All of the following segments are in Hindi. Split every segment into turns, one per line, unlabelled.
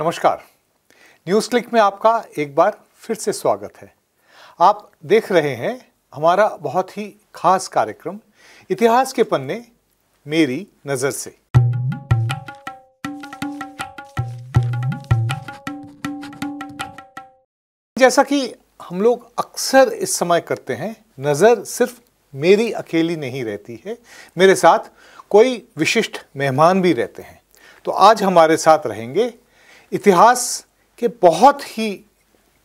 नमस्कार न्यूज़ क्लिक में आपका एक बार फिर से स्वागत है आप देख रहे हैं हमारा बहुत ही खास कार्यक्रम इतिहास के पन्ने मेरी नज़र से जैसा कि हम लोग अक्सर इस समय करते हैं नज़र सिर्फ मेरी अकेली नहीं रहती है मेरे साथ कोई विशिष्ट मेहमान भी रहते हैं तो आज हमारे साथ रहेंगे इतिहास के बहुत ही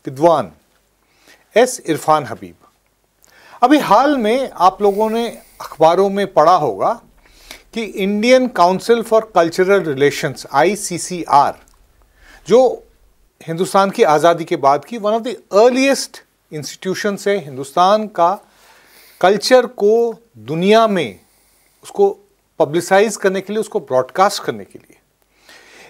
विद्वान एस इरफान हबीब अभी हाल में आप लोगों ने अखबारों में पढ़ा होगा कि Indian Council for Cultural Relations ICCR जो हिंदुस्तान की आज़ादी के बाद की one of the earliest institution है हिंदुस्तान का कल्चर को दुनिया में उसको पब्लिसाइज करने के लिए उसको ब्रॉडकास्ट करने के लिए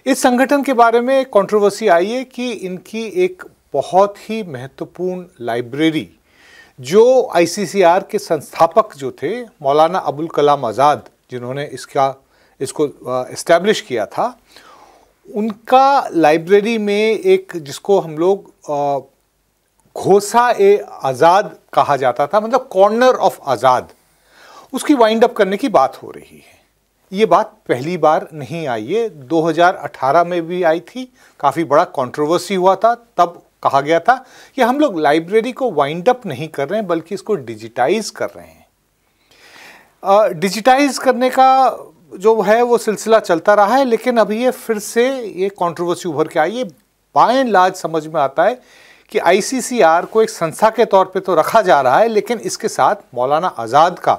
इस संगठन के बारे में कंट्रोवर्सी आई है कि इनकी एक बहुत ही महत्वपूर्ण लाइब्रेरी जो आईसीसीआर के संस्थापक जो थे मौलाना अबुल कलाम आज़ाद जिन्होंने इसका इसको इस्टेब्लिश किया था उनका लाइब्रेरी में एक जिसको हम लोग घोसा ए आज़ाद कहा जाता था मतलब कॉर्नर ऑफ आज़ाद उसकी वाइंड अप करने की बात हो रही है ये बात पहली बार नहीं आई है 2018 में भी आई थी काफ़ी बड़ा कंट्रोवर्सी हुआ था तब कहा गया था कि हम लोग लाइब्रेरी को वाइंड अप नहीं कर रहे हैं बल्कि इसको डिजिटाइज कर रहे हैं डिजिटाइज करने का जो है वो सिलसिला चलता रहा है लेकिन अभी ये फिर से ये कंट्रोवर्सी उभर के आई है बाय लाज समझ में आता है कि आईसीसीआर को एक संस्था के तौर पे तो रखा जा रहा है लेकिन इसके साथ मौलाना आज़ाद का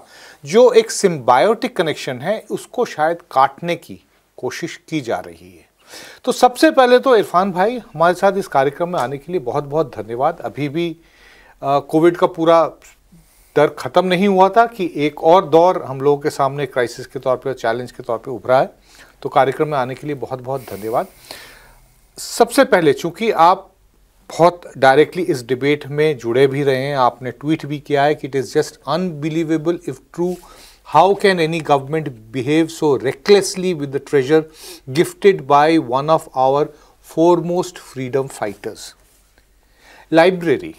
जो एक सिम्बायोटिक कनेक्शन है उसको शायद काटने की कोशिश की जा रही है तो सबसे पहले तो इरफान भाई हमारे साथ इस कार्यक्रम में आने के लिए बहुत बहुत धन्यवाद अभी भी कोविड का पूरा डर ख़त्म नहीं हुआ था कि एक और दौर हम लोगों के सामने क्राइसिस के तौर पर चैलेंज के तौर पर उभरा है तो कार्यक्रम में आने के लिए बहुत बहुत धन्यवाद सबसे पहले चूंकि आप बहुत डायरेक्टली इस डिबेट में जुड़े भी रहे हैं आपने ट्वीट भी किया है कि it is just unbelievable if true how can any government behave so recklessly with the treasure gifted by one of our foremost freedom fighters library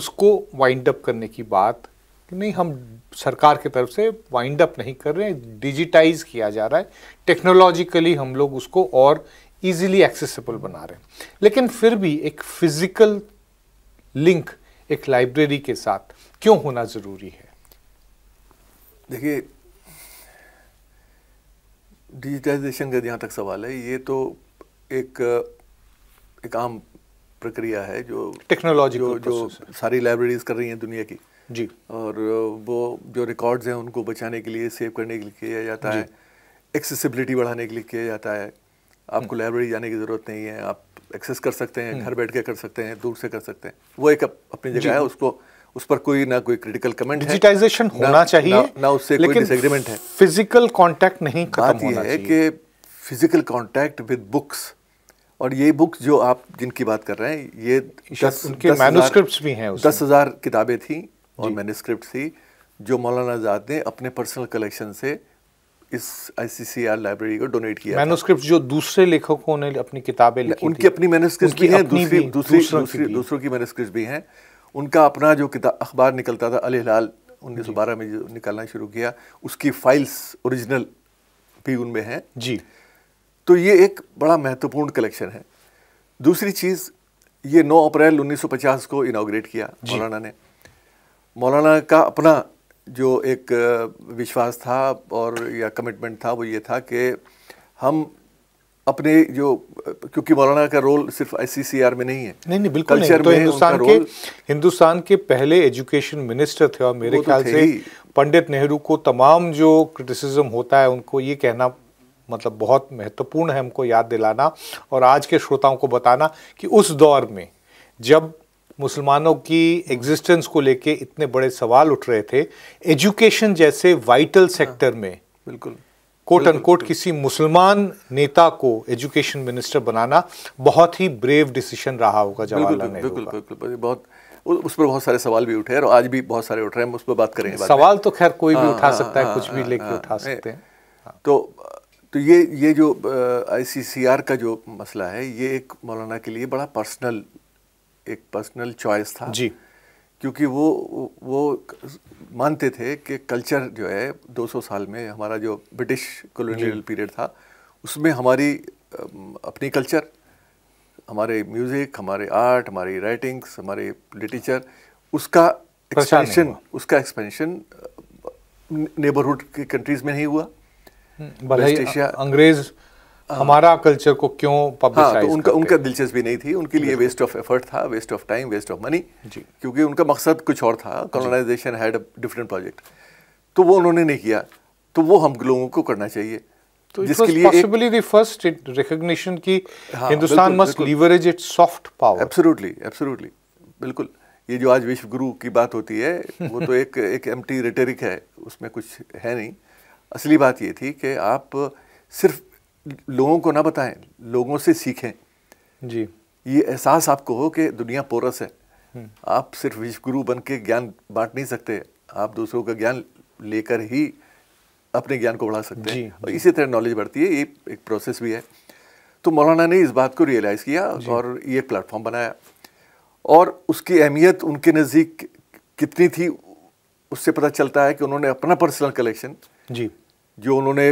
उसको वाइंड अप करने की बात नहीं हम सरकार की तरफ से वाइंड अप नहीं कर रहे हैं डिजिटाइज किया जा रहा है टेक्नोलॉजिकली हम लोग उसको और ईजिली एक्सेसिबल बना रहे हैं लेकिन फिर भी एक फिजिकल लिंक एक लाइब्रेरी
के साथ क्यों होना ज़रूरी है देखिए डिजिटाइजेशन का जहाँ तक सवाल है ये तो एक एक आम प्रक्रिया है जो टेक्नोलॉजी जो, जो सारी लाइब्रेरीज कर रही हैं दुनिया की जी और वो जो रिकॉर्ड्स हैं उनको बचाने के लिए सेव करने के लिए किया जाता है एक्सेसिबिलिटी बढ़ाने के लिए किया जाता है आपको लाइब्रेरी जाने की ज़रूरत नहीं है आप एक्सेस कर सकते हैं हम्म। घर बैठ के कर सकते हैं दूर से कर सकते हैं वो एक अपनी जगह है उसको उस पर कोई ना कोई क्रिटिकल कमेंट डिजिटाइजेशन होना चाहिए ना, ना उससे लेकिन कोई डिसएग्रीमेंट है
फिजिकल कांटेक्ट नहीं बात यह है
कि फिजिकल कांटेक्ट विद बुक्स और ये बुक्स जो आप जिनकी बात कर रहे हैं ये दस, उनके मैनुस्क्रिप्ट भी हैं दस हज़ार किताबें थी और मैनुस्क्रिप्ट थी जो मौलाना आज़ाद ने अपने पर्सनल कलेक्शन से इस आईसीसीआर लाइब्रेरी को डोनेट किया मैनोस्क्रिप्ट जो
दूसरे लेखकों ने अपनी किताबें लिखी उनकी अपनी मैनोस्क्रिप्ट भी हैं दूसरी दूसरी दूसरों
की मैनोस्क्रिप्ट भी हैं उनका अपना जो किताब अखबार निकलता था अली अलहिलाल 1912 में जो निकालना शुरू किया उसकी फाइल्स ओरिजिनल भी उनमें हैं जी तो ये एक बड़ा महत्वपूर्ण कलेक्शन है दूसरी चीज़ ये 9 अप्रैल 1950 को इनाग्रेट किया मौलाना ने मौलाना का अपना जो एक विश्वास था और या कमिटमेंट था वो ये था कि हम अपने जो क्योंकि मौलाना का रोल सिर्फ आईसीसीआर में नहीं है नहीं नहीं बिल्कुल नहीं तो हिंदुस्तान के हिंदुस्तान के
पहले एजुकेशन मिनिस्टर थे और मेरे तो ख्याल तो से पंडित नेहरू को तमाम जो क्रिटिसिज्म होता है उनको ये कहना मतलब बहुत महत्वपूर्ण है हमको याद दिलाना और आज के श्रोताओं को बताना कि उस दौर में जब मुसलमानों की एग्जिस्टेंस को लेके इतने बड़े सवाल उठ रहे थे एजुकेशन जैसे वाइटल हाँ। सेक्टर में बिल्कुल कोट अनकोट किसी मुसलमान नेता को एजुकेशन मिनिस्टर बनाना
बहुत ही ब्रेव डिसीजन रहा होगा जवाहरलाल नेहरू बिल्कुल बिल्कुल बहुत उस पर बहुत सारे सवाल भी उठे हैं और आज भी बहुत सारे उठ रहे हैं उस पर बात करेंगे सवाल तो खैर कोई भी हाँ, उठा हाँ, सकता है कुछ भी लेके उठा सकते हैं तो तो ये ये जो आईसीसीआर का जो मसला है ये एक मौलाना के लिए बड़ा पर्सनल एक पर्सनल चॉइस था जी क्योंकि वो वो मानते थे कि कल्चर जो है 200 साल में हमारा जो ब्रिटिश कॉलोनियल पीरियड था उसमें हमारी अपनी कल्चर हमारे म्यूज़िक हमारे आर्ट हमारी राइटिंग्स हमारे लिटरेचर उसका एक्सपेंशन उसका एक्सपेंशन नेबरहुड की कंट्रीज़ में नहीं हुआ अंग्रेज़
हमारा कल्चर को क्यों हाँ, तो उनका
उनका दिलचस्पी नहीं थी उनके लिए वेस्ट ऑफ एफर्ट था waste of time waste of money जी क्योंकि उनका मकसद कुछ और था कॉलोनाइजेशन हैड डिफरेंट प्रोजेक्ट तो वो उन्होंने नहीं किया तो वो हम लोगों को करना चाहिए तो जिसके लिए पॉसिबली
द फर्स्ट की Hindustan must
leverage it soft power absolutely absolutely बिल्कुल ये जो आज विश्व गुरु की बात होती है वो तो एक एक एम्प्टी रिटेरिक है उसमें कुछ है नहीं असली बात ये थी कि आप सिर्फ लोगों को ना बताएं लोगों से सीखें जी ये एहसास आपको हो कि दुनिया पोरस है हम्म। आप सिर्फ विश्वगुरु बन के ज्ञान बांट नहीं सकते आप दूसरों का ज्ञान लेकर ही अपने ज्ञान को बढ़ा सकते हैं और इसी तरह नॉलेज बढ़ती है ये एक प्रोसेस भी है तो मौलाना ने इस बात को रियलाइज़ किया और ये प्लेटफॉर्म बनाया और उसकी अहमियत उनके नज़दीक कितनी थी उससे पता चलता है कि उन्होंने अपना पर्सनल कलेक्शन जी जो उन्होंने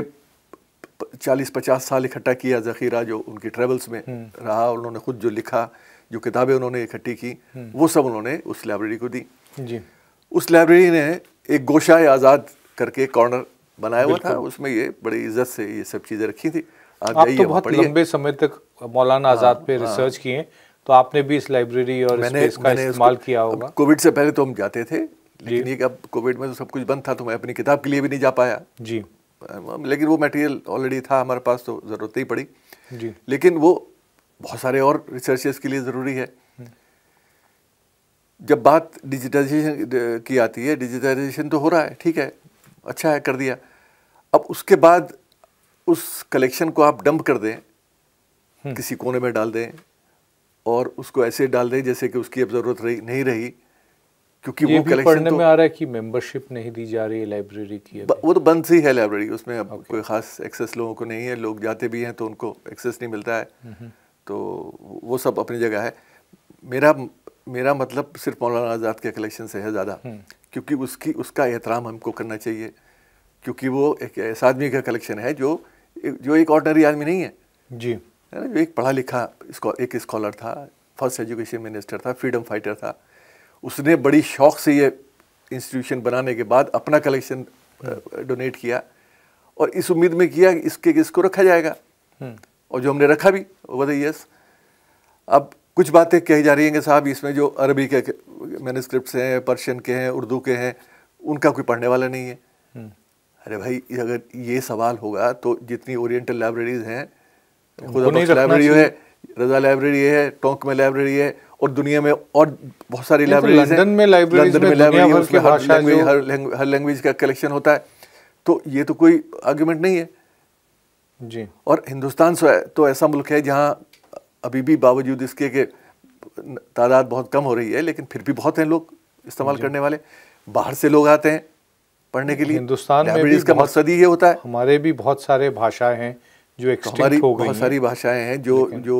चालीस पचास साल इकट्ठा किया ज़ख़ीरा जो उनकी ट्रेवल्स में हम्म। रहा उन्होंने खुद जो लिखा जो किताबें उन्होंने इकट्ठी की हम्म। वो सब उन्होंने उस लाइब्रेरी को दी जी उस लाइब्रेरी ने एक गोशा आज़ाद करके कॉर्नर बनाया हुआ था उसमें ये बड़ी इज्जत से ये सब चीज़ें रखी थी आप, आप तो बहुत लंबे समय तक मौलाना हाँ, आज़ाद पे रिसर्च हाँ। किए तो आपने भी इस लाइब्रेरी और मैंने, इसका मैंने इस्तेमाल किया होगा कोविड से पहले तो हम जाते थे लेकिन ये अब कोविड में तो सब कुछ बंद था तो मैं अपनी किताब के लिए भी नहीं जा पाया जी लेकिन वो मटेरियल ऑलरेडी था हमारे पास तो ज़रूरत ही पड़ी जी लेकिन वो बहुत सारे और रिसर्चेस के लिए ज़रूरी है हम्म। जब बात डिजिटाइजेशन की आती है डिजिटाइजेशन तो हो रहा है ठीक है अच्छा है कर दिया अब उसके बाद उस कलेक्शन को आप डंप कर दें
हम्म।
किसी कोने में डाल दें और उसको ऐसे डाल दें जैसे कि उसकी अब ज़रूरत रही नहीं रही क्योंकि वो पढ़ने तो, में
आ रहा है कि मेंबरशिप नहीं दी जा रही है लाइब्रेरी की अभी।
वो तो बंद सी है लाइब्रेरी उसमें अब okay. कोई ख़ास एक्सेस लोगों को नहीं है लोग जाते भी हैं तो उनको एक्सेस नहीं मिलता है तो वो सब अपनी जगह है मेरा मेरा मतलब सिर्फ मौलाना आज़ाद के कलेक्शन से है ज़्यादा हम्म। क्योंकि उसकी उसका एहतराम हमको करना चाहिए क्योंकि वो एक ऐसा आदमी का कलेक्शन है जो जो एक ऑर्डनरी आदमी नहीं है जी है ना जो एक पढ़ा लिखा एक स्कॉलर था फर्स्ट एजुकेशन मिनिस्टर था फ्रीडम फाइटर था उसने बड़ी शौक से ये इंस्टीट्यूशन बनाने के बाद अपना कलेक्शन हम्म। डोनेट किया और इस उम्मीद में किया कि इसके इसको रखा जाएगा हम्म। और जो हमने रखा भी ओवर द ईयर्स अब कुछ बातें कही जा रही हैं कि साहब इसमें जो अरबी के मैनस्क्रिप्ट हैं पर्शियन के हैं उर्दू के हैं उनका कोई पढ़ने वाला नहीं है हम्म। अरे भाई अगर ये सवाल होगा तो जितनी ओरिएंटल लाइब्रेरीज हैं खुदा लाइब्रेरी है रजा लाइब्रेरी है टोंक में लाइब्रेरी है और दुनिया में और बहुत सारी लाइब्रेरीज तो लंदन में लंदन में हर लैंग्वेज का कलेक्शन होता है तो ये तो कोई आर्ग्यूमेंट नहीं है जी और हिंदुस्तान तो ऐसा मुल्क है जहाँ अभी भी बावजूद इसके के तादाद बहुत कम हो रही है लेकिन फिर भी बहुत हैं लोग इस्तेमाल करने वाले बाहर से लोग आते हैं पढ़ने के लिए हिंदुस्तान में भी का मकसद ही ये होता है
हमारे भी बहुत सारे भाषाएं हैं जो एक तो हमारी बहुत सारी भाषाएं हैं जो जो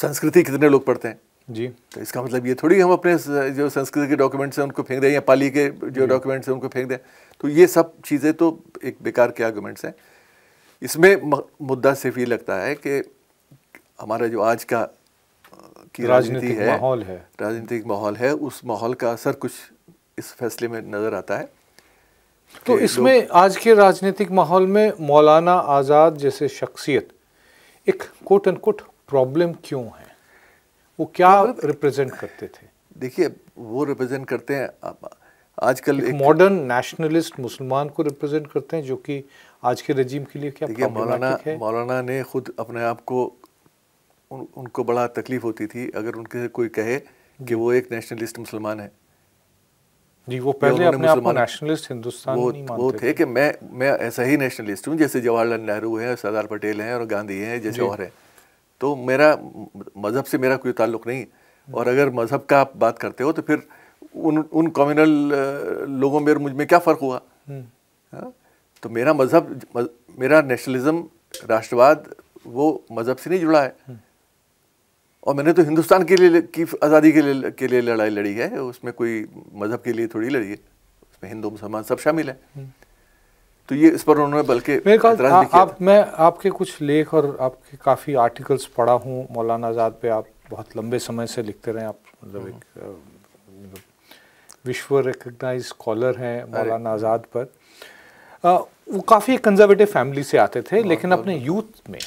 संस्कृति कितने लोग पढ़ते हैं जी तो इसका मतलब ये थोड़ी हम अपने जो संस्कृत के डॉक्यूमेंट्स हैं उनको फेंक दें या पाली के जो डॉक्यूमेंट्स हैं उनको फेंक दें तो ये सब चीज़ें तो एक बेकार के आर्गूमेंट्स हैं इसमें मुद्दा सिर्फ ये लगता है कि हमारा जो आज का राजनीति है माहौल है राजनीतिक माहौल है उस माहौल का असर कुछ इस फैसले में नज़र आता है तो इसमें
आज के राजनीतिक माहौल में मौलाना आज़ाद जैसे शख्सियत एक कोट एंड कोट प्रॉब्लम क्यों है वो क्या रिप्रेजेंट तो करते थे देखिए वो रिप्रेजेंट करते हैं आजकल एक मॉडर्न नेशनलिस्ट मुसलमान को रिप्रेजेंट करते हैं जो कि आज के रजीम के लिए क्या देखिए मौलाना है?
मौलाना ने खुद अपने आप को उन, उनको बड़ा तकलीफ होती थी अगर उनके कोई कहे कि वो एक नेशनलिस्ट मुसलमान है जी
वो पहले अपने आप को नेशनलिस्ट हिंदुस्तान वो, नहीं मानते वो थे कि
मैं मैं ऐसा ही नेशनलिस्ट हूँ जैसे जवाहरलाल नेहरू हैं सरदार पटेल हैं और गांधी हैं जैसे और हैं तो मेरा मज़हब से मेरा कोई ताल्लुक नहीं और अगर मज़हब का आप बात करते हो तो फिर उन उन कॉम्युनल लोगों में और मुझ में क्या फ़र्क हुआ हम्म। हाँ? तो मेरा मज़हब मेरा नेशनलिज्म राष्ट्रवाद वो मज़हब से नहीं जुड़ा है हम्म। और मैंने तो हिंदुस्तान के लिए की आज़ादी के लिए के लिए लड़ाई लड़ी है उसमें कोई मज़हब के लिए थोड़ी लड़ी है उसमें हिंदू मुसलमान सब शामिल है हम्म। तो ये इस पर उन्होंने बल्कि आप
मैं आपके कुछ लेख और आपके काफ़ी आर्टिकल्स पढ़ा हूँ मौलाना आज़ाद पे आप बहुत लंबे समय से लिखते रहे आप मतलब एक हम्म। मतलब विश्व रिकग्नाइज स्कॉलर हैं मौलाना आज़ाद पर आ, वो काफ़ी कंजर्वेटिव फैमिली से आते थे लेकिन अपने यूथ में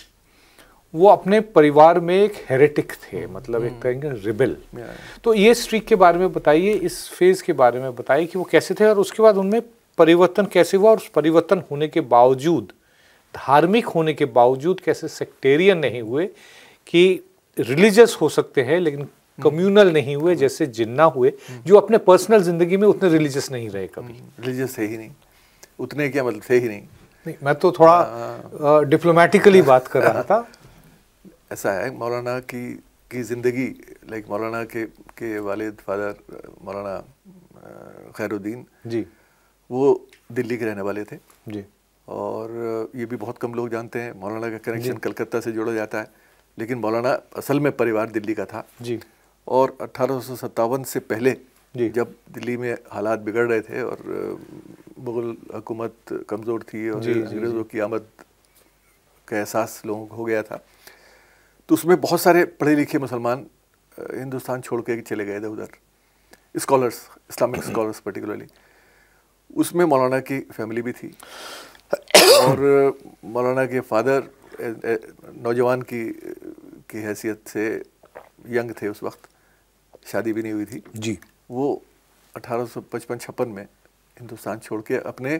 वो अपने परिवार में एक हेरेटिक थे मतलब एक hmm. कहेंगे रिबिल तो ये स्ट्रीक के बारे में बताइए इस फेज के बारे में बताइए कि वो कैसे थे और उसके बाद उनमें परिवर्तन कैसे हुआ और उस परिवर्तन होने के बावजूद धार्मिक होने के बावजूद कैसे सेक्टेरियन नहीं हुए कि रिलीजियस हो सकते हैं लेकिन कम्युनल hmm. नहीं हुए hmm. जैसे जिन्ना हुए जो अपने पर्सनल जिंदगी में उतने रिलीजियस नहीं रहे कभी रिलीजियस थे ही नहीं उतने क्या मतलब थे ही नहीं नहीं मैं तो थोड़ा डिप्लोमेटिकली हाँ। बात कर रहा था
ऐसा है मौलाना की की ज़िंदगी लाइक मौलाना के के वालिद फादर मौलाना खैरुद्दीन जी वो दिल्ली के रहने वाले थे जी और ये भी बहुत कम लोग जानते हैं मौलाना का कनेक्शन कलकत्ता से जोड़ा जाता है लेकिन मौलाना असल में परिवार दिल्ली का था जी और अट्ठारह से पहले जी जब दिल्ली में हालात बिगड़ रहे थे और मुग़ल हुकूमत कमज़ोर थी और अंग्रेज़ों की आमद का एहसास लोगों को हो गया था तो उसमें बहुत सारे पढ़े लिखे मुसलमान हिंदुस्तान छोड़ के चले गए थे उधर स्कॉलर्स इस्लामिक स्कॉलर्स पर्टिकुलरली उसमें मौलाना की फैमिली भी थी और मौलाना के फादर नौजवान की की हैसियत से यंग थे उस वक्त शादी भी नहीं हुई थी जी वो अठारह सौ पचपन छप्पन में हिंदुस्तान छोड़ के अपने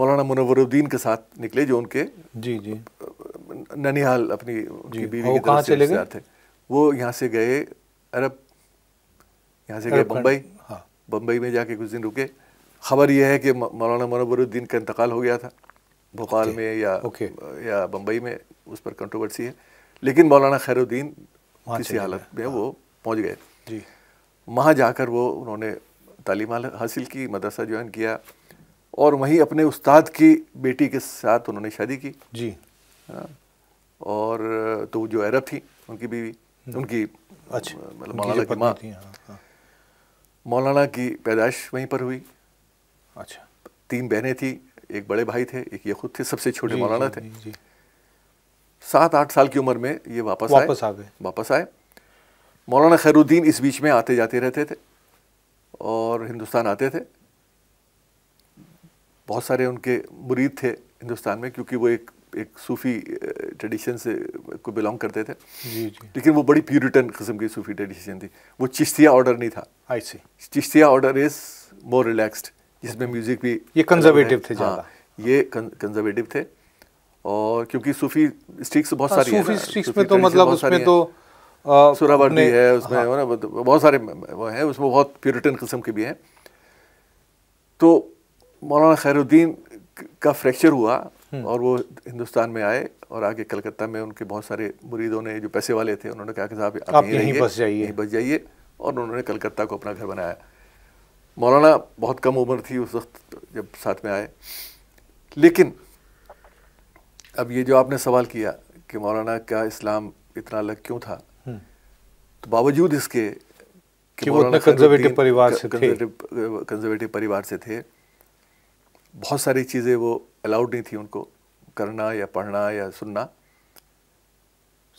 मौलाना मुनवरुद्दीन के साथ निकले जो उनके जी जी ननिहाल अपनी बीवी हाँ, की तरफ से रिश्तेदार थे वो यहाँ से गए अरब यहाँ से गए बम्बई हाँ बम्बई में जाके कुछ दिन रुके खबर यह है कि मौलाना मनोबरुद्दीन का इंतकाल हो गया था भोपाल में या या बम्बई में उस पर कंट्रोवर्सी है लेकिन मौलाना खैरुद्दीन किसी हालत में हाँ। वो पहुँच गए जी वहाँ जाकर वो उन्होंने तालीम हासिल की मदरसा ज्वाइन किया और वहीं अपने उस्ताद की बेटी के साथ उन्होंने शादी की जी हाँ। और तो जो अरब थी उनकी बीवी हम्म। उनकी अच्छा मतलब मौलाना की माँ हाँ, हाँ। मौलाना की पैदाइश वहीं पर हुई अच्छा तीन बहनें थी एक बड़े भाई थे एक ये खुद थे सबसे छोटे मौलाना थे सात आठ साल की उम्र में ये वापस आए वापस आए मौलाना खैरुद्दीन इस बीच में आते जाते रहते थे और हिंदुस्तान आते थे बहुत सारे उनके मुरीद थे हिंदुस्तान में क्योंकि वो एक एक सूफ़ी ट्रेडिशन से को बिलोंग करते थे जी जी लेकिन वो बड़ी प्यूरिटन किस्म की सूफ़ी ट्रेडिशन थी वो चिश्तिया ऑर्डर नहीं था I see Chishtiya order is more relaxed जिसमें म्यूज़िक भी ये कंजर्वेटिव थे हाँ ये कंजर्वेटिव थे और क्योंकि सूफ़ी हाँ, स्ट्रिक्स तो मतलब बहुत सारी सूफ़ी स्ट्रिक्स में तो मतलब उसमें तो सुरावर्दी है उसमें हाँ। ना तो बहुत सारे वो हैं उसमें बहुत प्यूरिटन किस्म के भी हैं तो मौलाना खैरुद्दीन का फ्रैक्चर हुआ हम्म। और वो हिंदुस्तान में आए और आगे कलकत्ता में उनके बहुत सारे मुरीदों ने जो पैसे वाले थे उन्होंने कहा कि साहब आप यहीं बस जाइए यहीं बस जाइए और उन्होंने कलकत्ता को अपना घर बनाया मौलाना बहुत कम उम्र थी उस वक्त जब साथ में आए लेकिन अब ये जो आपने सवाल किया कि मौलाना का इस्लाम इतना अलग क्यों था हम्म। तो बावजूद इसके कि वो उतना कंजर्वेटिव परिवार से थे कंजर्वेटिव परिवार से थे बहुत सारी चीज़ें वो अलाउड नहीं थी उनको करना या पढ़ना या सुनना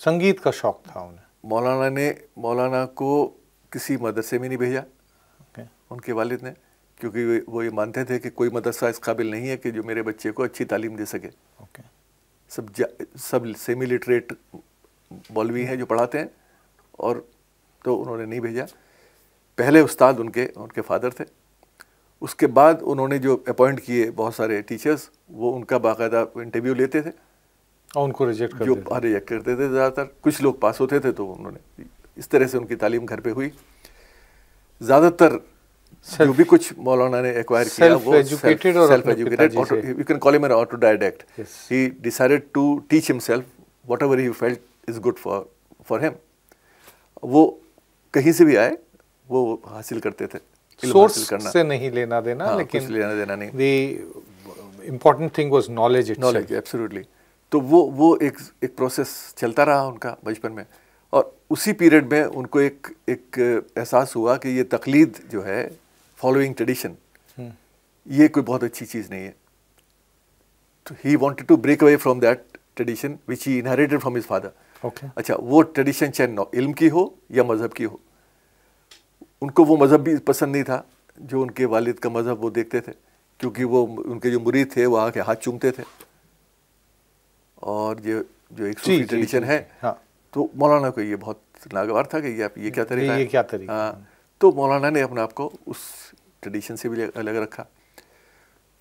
संगीत का शौक था उन्हें मौलाना ने मौलाना को किसी मदरसे में नहीं भेजा okay. उनके वालिद ने क्योंकि वो ये मानते थे कि कोई मदरसा इस काबिल नहीं है कि जो मेरे बच्चे को अच्छी तालीम दे सके okay. सब सब सेमी लिटरेट मौलवी हैं जो पढ़ाते हैं और तो उन्होंने नहीं भेजा पहले उस्ताद उनके उनके फादर थे उसके बाद उन्होंने जो अपॉइंट किए बहुत सारे टीचर्स वो उनका बाकायदा इंटरव्यू लेते थे और उनको रिजेक्ट कर जो रिजेक्ट हाँ, करते थे ज़्यादातर कुछ लोग पास होते थे तो उन्होंने इस तरह से उनकी तालीम घर पे हुई ज़्यादातर जो भी कुछ मौलाना ने एक्वायर किया वो self educated you can call he decided to teach self whatever he felt is good for for him वो कहीं से भी आए वो हासिल करते थे सोर्स से नहीं लेना देना हाँ, लेकिन लेना देना नहीं the important thing was knowledge knowledge absolutely तो वो वो एक एक प्रोसेस चलता रहा उनका बचपन में और उसी पीरियड में उनको एक एक एहसास हुआ कि ये तकलीद जो है फॉलोइंग ट्रेडिशन हम्म। ये कोई बहुत अच्छी चीज़ नहीं है तो he wanted to break away from that tradition which he inherited from his father अच्छा वो ट्रेडिशन चाहे इल्म की हो या मज़हब की हो उनको वो मज़हब भी पसंद नहीं था जो उनके वालिद का मज़हब वो देखते थे क्योंकि वो उनके जो मुरीद थे वो आके हाथ चूमते थे और ये जो एक सूफी ट्रेडिशन है हाँ। तो मौलाना को ये बहुत नागवार था कि ये आप ये क्या तरीका ये, ये क्या तरीका हाँ तो मौलाना ने अपने आप को उस ट्रेडिशन से भी अलग रखा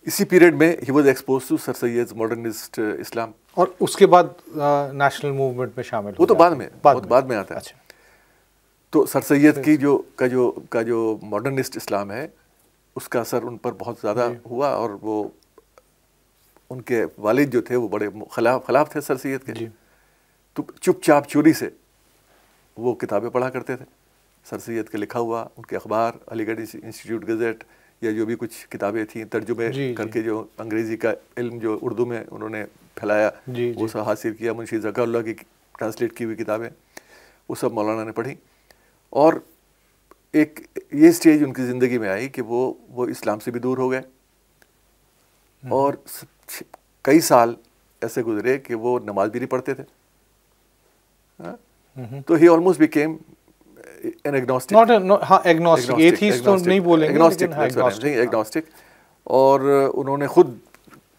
इसी पीरियड में he was expose to sir Syed modernist Islam
और उसके बाद नेशनल uh, मूवमेंट में शामिल वो तो
बाद में बाद, बाद में आता है अच्छा तो सर सैद की जो का जो का जो मॉडर्निस्ट इस्लाम है उसका असर उन पर बहुत ज़्यादा हुआ और वो उनके वालिद जो थे वो बड़े खिलाफ खिलाफ थे सर सैद के तो चुपचाप चोरी से वो किताबें पढ़ा करते थे सर सैद के लिखा हुआ उनके अखबार अलीगढ़ इंस्टीट्यूट गज़ेट या जो भी कुछ किताबें थी तर्जुमे करके जो अंग्रेज़ी का इल्म जो उर्दू में उन्होंने फैलाया वो सब हासिल किया मुंशी जकरल्ला की ट्रांसलेट की हुई किताबें वो सब मौलाना ने पढ़ी और एक ये स्टेज उनकी ज़िंदगी में आई कि वो वो इस्लाम से भी दूर हो गए हम्म। और कई साल ऐसे गुजरे कि वो नमाज भी नहीं पढ़ते थे हाँ? हम्म। तो he almost became an agnostic not हाँ एग्नोस्टिक तो नहीं बोलेंगे एग्नोस्टिक एग्नोस्टिक हाँ, हाँ। और उन्होंने खुद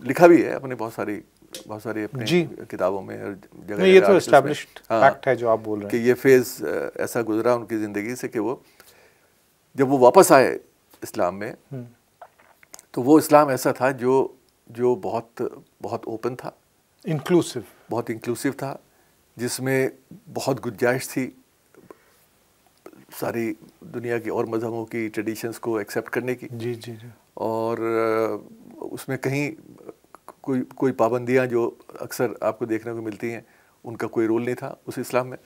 लिखा भी है अपने बहुत सारी बहुत सारी अपनी जी किताबों में और जगह ये तो एस्टेब्लिश्ड फैक्ट हाँ। है जो आप बोल रहे हैं कि ये फेज ऐसा गुजरा उनकी ज़िंदगी से कि वो जब वो वापस आए इस्लाम में हम्म। तो वो इस्लाम ऐसा था जो जो बहुत बहुत ओपन था इंक्लूसिव बहुत इंक्लूसिव था जिसमें बहुत गुंजाइश थी सारी दुनिया की और मजहबों की ट्रेडिशंस को एक्सेप्ट करने की जी जी जी और उसमें कहीं कोई कोई पाबंदियाँ जो अक्सर आपको देखने को मिलती हैं उनका कोई रोल नहीं था उस इस्लाम में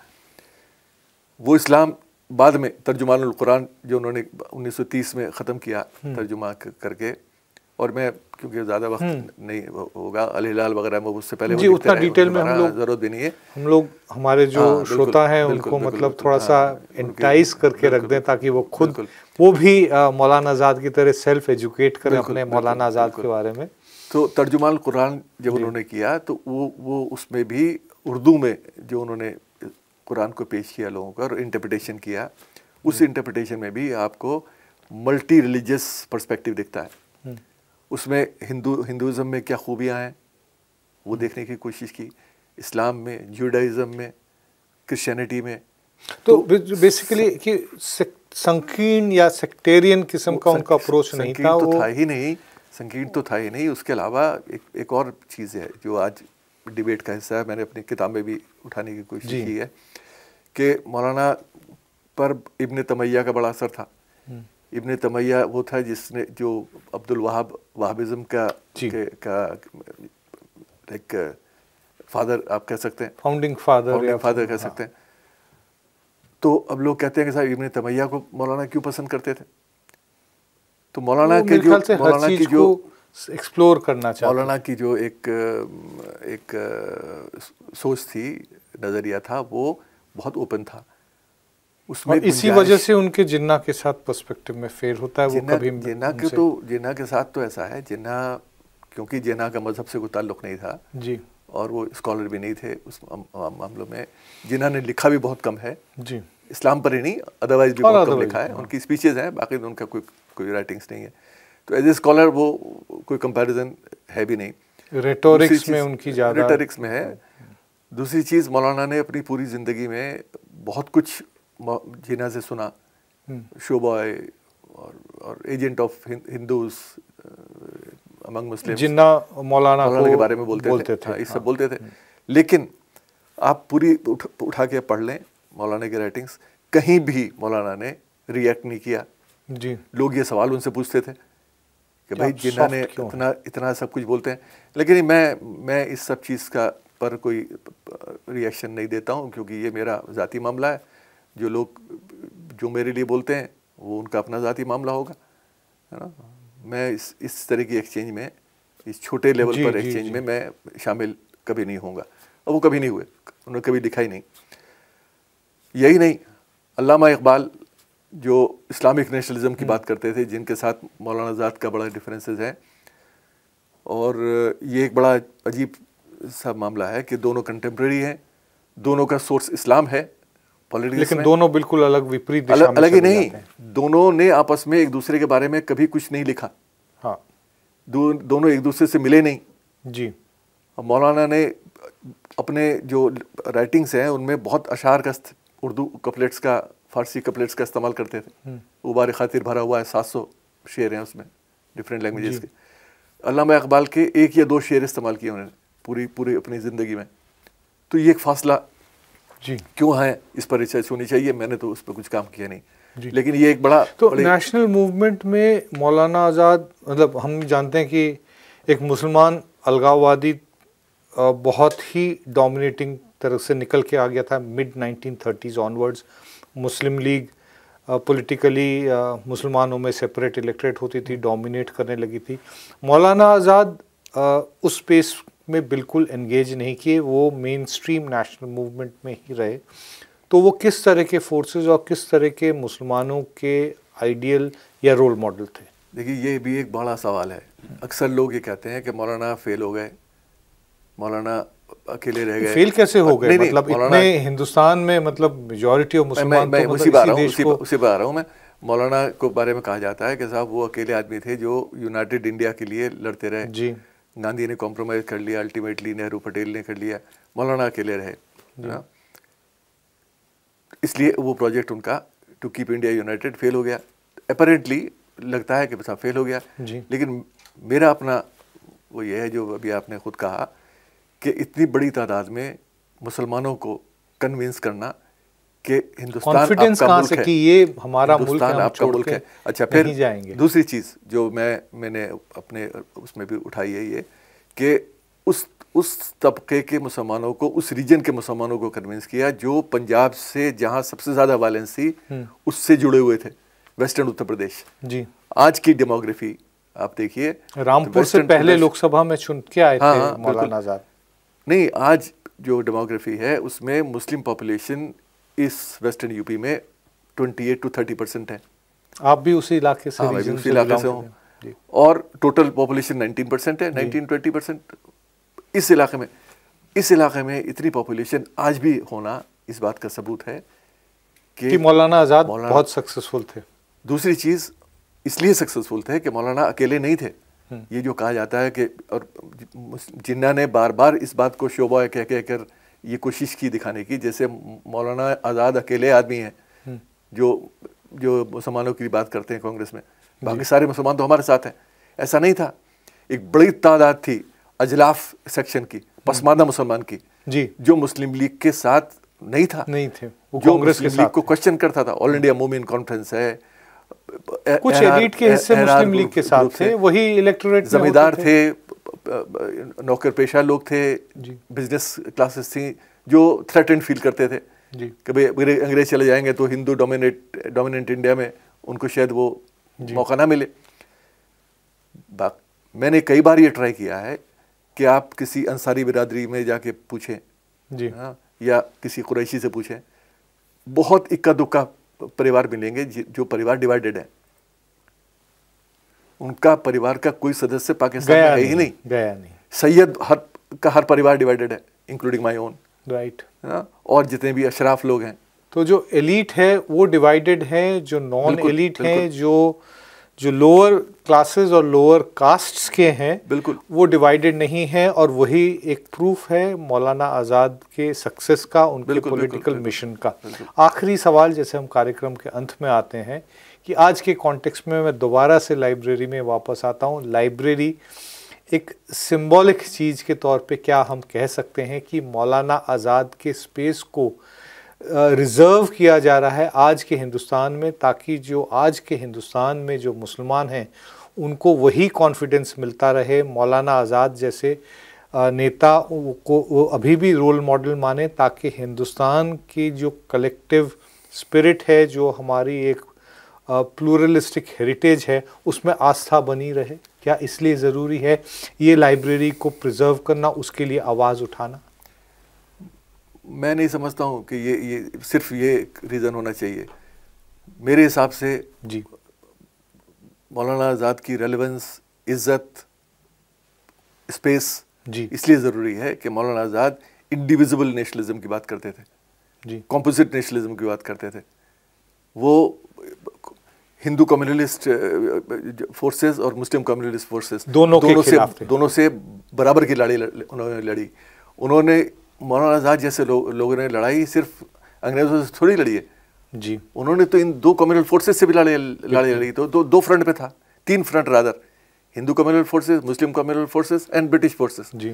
वो इस्लाम बाद में तर्जुमान कुरान जो उन्होंने 1930 में ख़त्म किया हम्म। तर्जुमा करके और मैं क्योंकि ज़्यादा वक्त हम्म। नहीं होगा अल हिलाल वगैरह में उससे पहले जी उतना डिटेल में हम लोग ज़रूरत भी नहीं है हम लोग हमारे जो हाँ, श्रोता हैं उनको
मतलब थोड़ा हाँ, सा एंटाइज करके रख दें ताकि वो खुद वो भी
मौलाना आज़ाद की तरह सेल्फ एजुकेट करें अपने मौलाना आज़ाद के बारे में तो तर्जुमान कुरान जब उन्होंने किया तो वो वो उसमें भी उर्दू में जो उन्होंने कुरान को पेश किया लोगों का और इंटरप्रटेशन किया उस इंटरप्रटेशन में भी आपको मल्टी रिलीजियस पर्सपेक्टिव दिखता है उसमें हिंदू हिंदुज़म में क्या खूबियाँ हैं वो देखने की कोशिश की इस्लाम में जूडाइज़म में क्रिश्चियनिटी में तो, तो बेसिकली कि संकीर्ण या सेक्टेरियन किस्म का उनका अप्रोच नहीं था तो था ही नहीं संकीर्ण तो था ही नहीं उसके अलावा एक एक और चीज़ है जो आज डिबेट का हिस्सा है मैंने अपनी किताब में भी उठाने की कोशिश की है कि मौलाना पर इब्न तमैया का बड़ा असर था इब्ने तमैया वो था जिसने जो अब्दुल वहाब वहाबिज़म का के, का लाइक फादर आप कह सकते हैं फाउंडिंग फादर फाउंडिंग फादर कह हाँ। सकते हैं तो अब लोग कहते हैं कि साहब इब्ने तमैया को मौलाना क्यों पसंद करते थे तो मौलाना के जो मौलाना की जो एक्सप्लोर करना चाहिए मौलाना की जो एक एक सोच थी नज़रिया था वो बहुत ओपन था
उसमें और इसी वजह से उनके जिन्ना के साथ पर्सपेक्टिव में फेल होता है जिन्ना, वो कभी जिन्ना के तो
जिन्ना के साथ तो ऐसा है जिन्ना क्योंकि जिन्ना का मजहब से कोई ताल्लुक नहीं था जी और वो स्कॉलर भी नहीं थे उस मामलों में जिन्ना ने लिखा भी बहुत कम है जी इस्लाम पर ही नहीं अदरवाइज भी बहुत कम लिखा है हाँ। उनकी स्पीचेज हैं बाकी तो उनका कोई कोई राइटिंग्स नहीं है तो एज ए स्कॉलर वो कोई कंपैरिजन है भी नहीं रेटोरिक्स में उनकी ज़्यादा रेटोरिक्स में है दूसरी चीज़ मौलाना ने अपनी पूरी ज़िंदगी में बहुत कुछ जीना से सुना शोबॉय और और agent of Hindus among Muslim Jinnah Maulana, Maulana के बारे में बोलते, बोलते थे, थे इस सब बोलते थे लेकिन आप पूरी उठ, उठा के पढ़ लें मौलाना के राइटिंग्स कहीं भी मौलाना ने रिएक्ट नहीं किया जी लोग ये सवाल उनसे पूछते थे कि भाई जिन्ना ने इतना इतना सब कुछ बोलते हैं लेकिन मैं मैं इस सब चीज़ का पर कोई रिएक्शन नहीं देता हूँ क्योंकि ये मेरा ज़ाती मामला है जो लोग जो मेरे लिए बोलते हैं वो उनका अपना ज़ाती मामला होगा है ना मैं इस इस तरह की एक्सचेंज में इस छोटे लेवल पर एक्सचेंज में मैं शामिल कभी नहीं होऊंगा और वो कभी नहीं हुए उन्होंने कभी दिखाई नहीं यही नहीं अल्लामा इकबाल जो इस्लामिक नेशनलिज्म की हम्म। बात करते थे जिनके साथ मौलाना आज़ाद का बड़ा डिफरेंसेस है और ये एक बड़ा अजीब सा मामला है कि दोनों कंटेम्प्रेरी हैं दोनों का सोर्स इस्लाम है पॉलिटिक्स लेकिन दोनों
बिल्कुल अलग विपरीत अलग, अलग ही नहीं
दोनों ने आपस में एक दूसरे के बारे में कभी कुछ नहीं लिखा हाँ दो, दोनों एक दूसरे से मिले नहीं जी मौलाना ने अपने जो राइटिंग्स हैं उनमें बहुत अशार का उर्दू कपलेट्स का फारसी कपलेट्स का इस्तेमाल करते थे उबार हम्म। खातिर भरा हुआ है सात सौ शेर हैं उसमें डिफरेंट लैंग्वेजेस के अलामा इकबाल के एक या दो शेर इस्तेमाल किए उन्होंने पूरी पूरी अपनी ज़िंदगी में तो ये एक फासला जी क्यों हैं इस पर रिसर्च होनी चाहिए मैंने तो उस पर कुछ काम किया नहीं जी लेकिन ये एक बड़ा तो नेशनल
मूवमेंट में मौलाना आज़ाद मतलब हम जानते हैं कि एक मुसलमान अलगाववादी बहुत ही डोमिनेटिंग तरह से निकल के आ गया था mid nineteen thirties onwards Muslim League politically मुसलमानों में सेपरेट इलेक्ट्रेट होती थी डोमिनेट करने लगी थी मौलाना आज़ाद उस स्पेस में बिल्कुल एंगेज नहीं किए वो मेन स्ट्रीम नेशनल मूवमेंट में ही रहे तो वो किस तरह के फोर्सेस और किस तरह के मुसलमानों के आइडियल या रोल मॉडल थे
देखिए ये भी एक बड़ा सवाल है अक्सर लोग ये कहते हैं कि मौलाना फेल हो गए मौलाना अकेले रह गए फेल कैसे हो गए मतलब इतने
हिंदुस्तान में मतलब मेजोरिटी ऑफ मुसलमान मैं, मैं, तो मैं मतलब उसी बार
उसी बार रहा हूँ मैं मौलाना को बारे में कहा जाता है कि साहब वो अकेले आदमी थे जो यूनाइटेड इंडिया के लिए लड़ते रहे जी गांधी ने कॉम्प्रोमाइज़ कर लिया अल्टीमेटली नेहरू पटेल ने कर लिया मौलाना अकेले रहे ना इसलिए वो प्रोजेक्ट उनका to keep India united fail हो गया अपेरेंटली लगता है कि बस फेल हो गया लेकिन मेरा अपना वो ये है जो अभी आपने खुद कहा कि इतनी बड़ी तादाद में मुसलमानों को कन्विंस करना कि हिंदुस्तान कॉन्फिडेंस कहाँ से कि ये हमारा मुल्क है आपका मुल्क है अच्छा फिर जाएंगे दूसरी चीज़ जो मैं मैंने अपने उसमें भी उठाई है ये कि उस उस तबके के मुसलमानों को उस रीजन के मुसलमानों को कन्विंस किया जो पंजाब से जहाँ सबसे ज़्यादा वायलेंस थी हम्म। उससे जुड़े हुए थे वेस्टर्न उत्तर प्रदेश जी आज की डेमोग्राफी आप देखिए तो रामपुर से पहले लोकसभा में चुन के आए हाँ, थे हाँ, मौलाना आजाद नहीं आज जो डेमोग्राफी है उसमें मुस्लिम पॉपुलेशन इस वेस्टर्न यूपी में 28 टू 30 परसेंट है
आप भी उसी इलाके से हाँ भी उसी इलाके से हूँ
और टोटल पॉपुलेशन 19 परसेंट है 19 20 परसेंट इस इलाके में इस इलाके में इतनी पॉपुलेशन आज भी होना इस बात का सबूत है कि, कि मौलाना आज़ाद बहुत सक्सेसफुल थे दूसरी चीज़ इसलिए सक्सेसफुल थे कि मौलाना अकेले नहीं थे हम्म। ये जो कहा जाता है कि और जिन्ना ने बार बार इस बात को शोभा कह कहकर कह ये कोशिश की दिखाने की जैसे मौलाना आज़ाद अकेले आदमी हैं हम्म। जो जो मुसलमानों की बात करते हैं कांग्रेस में बाकी सारे मुसलमान तो हमारे साथ हैं ऐसा नहीं था एक बड़ी तादाद थी अजलाफ सेक्शन की हम्म। पसमानदा मुसलमान की जी जो मुस्लिम लीग के साथ नहीं था नहीं थे वो जो मुस्लिम लीग को क्वेश्चन करता था ऑल इंडिया मूवमेंट कॉन्फ्रेंस है कुछ एलिट के हिस्से मुस्लिम लीग के साथ थे वही इलेक्टोरेट जमींदार थे नौकर पेशा लोग थे बिजनेस क्लासेस थी जो थ्रेटेंड फील करते थे कि भाई अंग्रेज चले जाएंगे तो हिंदू डोमिनेट डोमिनेंट इंडिया में उनको शायद वो मौका ना मिले बा मैंने कई बार ये ट्राई किया है कि आप किसी अंसारी बिरादरी में जाके पूछें जी हाँ या किसी कुरैशी से पूछें बहुत इक्का दुक्का परिवार मिलेंगे जो परिवार डिवाइडेड है उनका परिवार का कोई सदस्य पाकिस्तान गया है ही नहीं गया नहीं सैयद हर का हर परिवार डिवाइडेड है इंक्लूडिंग माय ओन राइट ना और जितने भी अशराफ लोग हैं
तो जो एलिट है वो डिवाइडेड है जो नॉन एलिट है जो जो लोअर क्लासेस और लोअर कास्ट्स के हैं बिल्कुल वो डिवाइडेड नहीं है और वही एक प्रूफ है मौलाना आज़ाद के सक्सेस का उनके पॉलिटिकल मिशन का आखिरी सवाल जैसे हम कार्यक्रम के अंत में आते हैं कि आज के कॉन्टेक्स्ट में मैं दोबारा से लाइब्रेरी में वापस आता हूँ लाइब्रेरी एक सिंबॉलिक चीज़ के तौर पे क्या हम कह सकते हैं कि मौलाना आज़ाद के स्पेस को रिज़र्व किया जा रहा है आज के हिंदुस्तान में ताकि जो आज के हिंदुस्तान में जो मुसलमान हैं उनको वही कॉन्फिडेंस मिलता रहे मौलाना आज़ाद जैसे नेता को अभी भी रोल मॉडल माने ताकि हिंदुस्तान की जो कलेक्टिव स्पिरिट है जो हमारी एक प्लूरलिस्टिक हेरिटेज है उसमें आस्था बनी रहे क्या इसलिए ज़रूरी है ये लाइब्रेरी को प्रिजर्व
करना उसके लिए आवाज़ उठाना मैं नहीं समझता हूँ कि ये ये सिर्फ ये रीज़न होना चाहिए मेरे हिसाब से जी मौलाना आज़ाद की रेलिवेंस इज़्ज़त स्पेस जी इसलिए ज़रूरी है कि मौलाना आज़ाद इंडिविजिबल नेशनलिज्म की बात करते थे जी कॉम्पोजिट नेशनलिज्म की बात करते थे वो हिंदू कम्युनलिस्ट फोर्सेस और मुस्लिम कम्युनलिस्ट फोर्सेस दोनों दोनों से दोनों से बराबर की लड़ाई उन्होंने लड़ी उन्होंने मौलाना आज़ाद जैसे लो, लोगों ने लड़ाई सिर्फ अंग्रेजों से थोड़ी लड़ी है जी उन्होंने तो इन दो कम्युनल फोर्सेस से भी लड़ाई लड़ाई लड़ी तो, तो दो दो फ्रंट पे था तीन front rather Hindu communal forces Muslim communal forces and British forces जी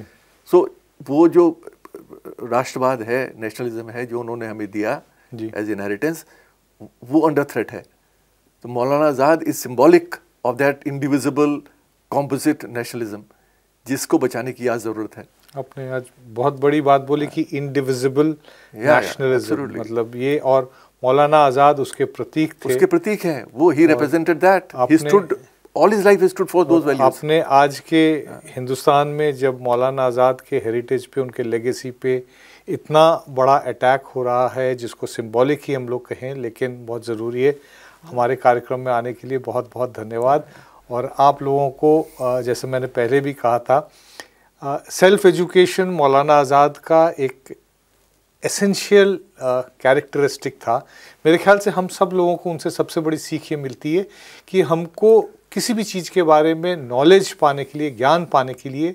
सो वो जो राष्ट्रवाद है नेशनलिज्म है जो उन्होंने हमें दिया एज इनहेरिटेंस वो अंडर थ्रेट है तो Maulana Azad is symbolic of that indivisible composite nationalism जिसको बचाने की आज जरूरत है
आपने आज बहुत बड़ी बात बोली कि इंडिविजिबल नेशनलिज्म मतलब ये और मौलाना आजाद उसके प्रतीक थे उसके प्रतीक हैं वो he represented that he stood
all his life stood for those values
आपने आज के हिंदुस्तान में जब मौलाना आज़ाद के हेरिटेज पे उनके लेगेसी पे इतना बड़ा अटैक हो रहा है जिसको सिंबॉलिक ही हम लोग कहें लेकिन बहुत ज़रूरी है हमारे कार्यक्रम में आने के लिए बहुत बहुत धन्यवाद और आप लोगों को जैसे मैंने पहले भी कहा था सेल्फ एजुकेशन मौलाना आज़ाद का एक एसेंशियल कैरेक्टरिस्टिक था मेरे ख्याल से हम सब लोगों को उनसे सबसे बड़ी सीख ये मिलती है कि हमको किसी भी चीज़ के बारे में नॉलेज पाने के लिए ज्ञान पाने के लिए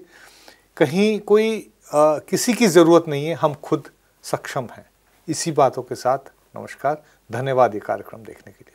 कहीं कोई आ, किसी की ज़रूरत नहीं है हम खुद सक्षम हैं इसी बातों के साथ नमस्कार धन्यवाद ये कार्यक्रम देखने के लिए